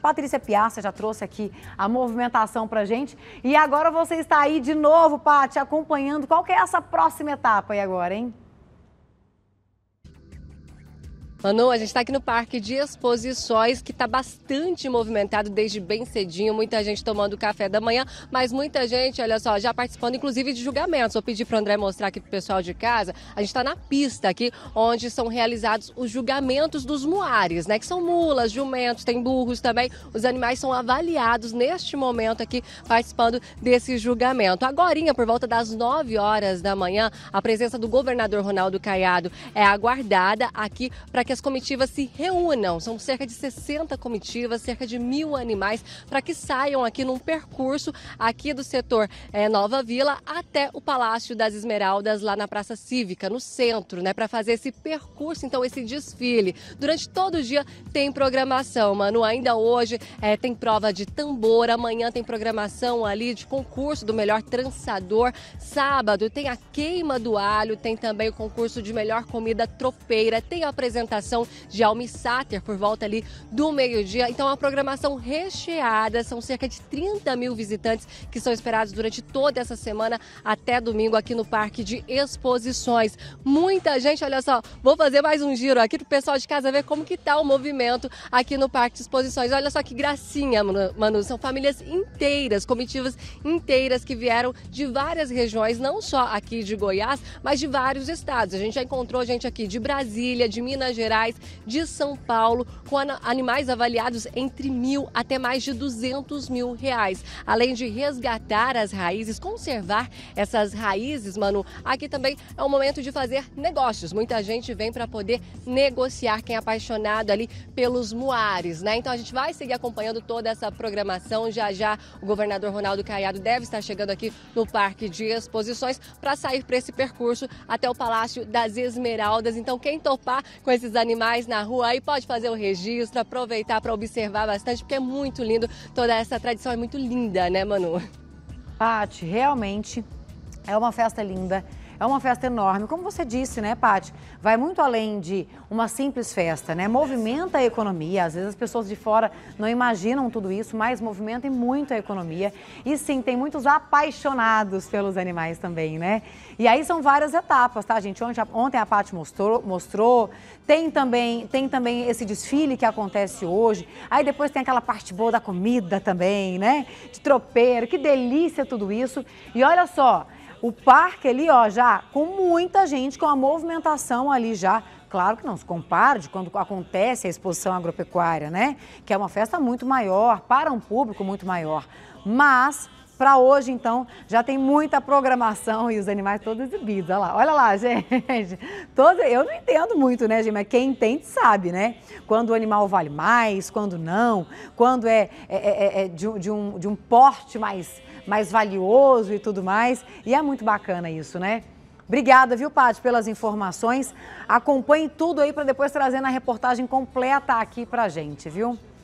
Patrícia Piazza já trouxe aqui a movimentação pra gente. E agora você está aí de novo, Paty, acompanhando. Qual que é essa próxima etapa aí agora, hein? Manu, a gente está aqui no Parque de Exposições, que está bastante movimentado desde bem cedinho, muita gente tomando café da manhã, mas muita gente, olha só, já participando inclusive de julgamentos. Vou pedir para o André mostrar aqui para o pessoal de casa. A gente está na pista aqui, onde são realizados os julgamentos dos muares, né? Que são mulas, jumentos, tem burros também. Os animais são avaliados neste momento aqui, participando desse julgamento. Agorinha, por volta das 9 horas da manhã, a presença do governador Ronaldo Caiado é aguardada aqui para que as comitivas se reúnam. São cerca de 60 comitivas, cerca de mil animais, para que saiam aqui num percurso aqui do setor é, Nova Vila até o Palácio das Esmeraldas, lá na Praça Cívica, no centro, né? Para fazer esse percurso, então, esse desfile. Durante todo o dia tem programação, mano. Ainda hoje é, tem prova de tambor, amanhã tem programação ali de concurso do melhor trançador. Sábado tem a queima do alho, tem também o concurso de melhor comida tropeira, tem a apresentação apresentação de Almi Sater por volta ali do meio-dia. Então, a uma programação recheada, são cerca de 30 mil visitantes que são esperados durante toda essa semana até domingo aqui no Parque de Exposições. Muita gente, olha só, vou fazer mais um giro aqui pro pessoal de casa ver como que tá o movimento aqui no Parque de Exposições. Olha só que gracinha, Manu, são famílias inteiras, comitivas inteiras que vieram de várias regiões, não só aqui de Goiás, mas de vários estados. A gente já encontrou gente aqui de Brasília, de Minas Gerais, Gerais, de São Paulo, com animais avaliados entre mil até mais de 200 mil reais. Além de resgatar as raízes, conservar essas raízes, Manu, aqui também é o momento de fazer negócios. Muita gente vem para poder negociar quem é apaixonado ali pelos muares, né? Então a gente vai seguir acompanhando toda essa programação. Já já o governador Ronaldo Caiado deve estar chegando aqui no Parque de Exposições para sair para esse percurso até o Palácio das Esmeraldas. Então quem topar com esses animais na rua, aí pode fazer o registro, aproveitar para observar bastante, porque é muito lindo. Toda essa tradição é muito linda, né, Manu? Paty, realmente é uma festa linda. É uma festa enorme, como você disse, né, Pati? Vai muito além de uma simples festa, né? Movimenta a economia. Às vezes as pessoas de fora não imaginam tudo isso, mas movimenta e muito a economia. E sim, tem muitos apaixonados pelos animais também, né? E aí são várias etapas, tá, gente? Ontem, ontem a Pati mostrou, mostrou. Tem também, tem também esse desfile que acontece hoje. Aí depois tem aquela parte boa da comida também, né? De tropeiro, que delícia tudo isso. E olha só, o parque ali, ó, já com muita gente, com a movimentação ali já. Claro que não se compara de quando acontece a exposição agropecuária, né? Que é uma festa muito maior, para um público muito maior. Mas para hoje, então, já tem muita programação e os animais todos exibidos. Olha lá, olha lá, gente. Todo, eu não entendo muito, né, gente? Mas quem entende sabe, né? Quando o animal vale mais, quando não, quando é, é, é, é, é de, de, um, de um porte mais, mais valioso e tudo mais. E é muito bacana isso, né? Obrigada, viu, Paty, pelas informações. Acompanhe tudo aí para depois trazer na reportagem completa aqui para gente, viu?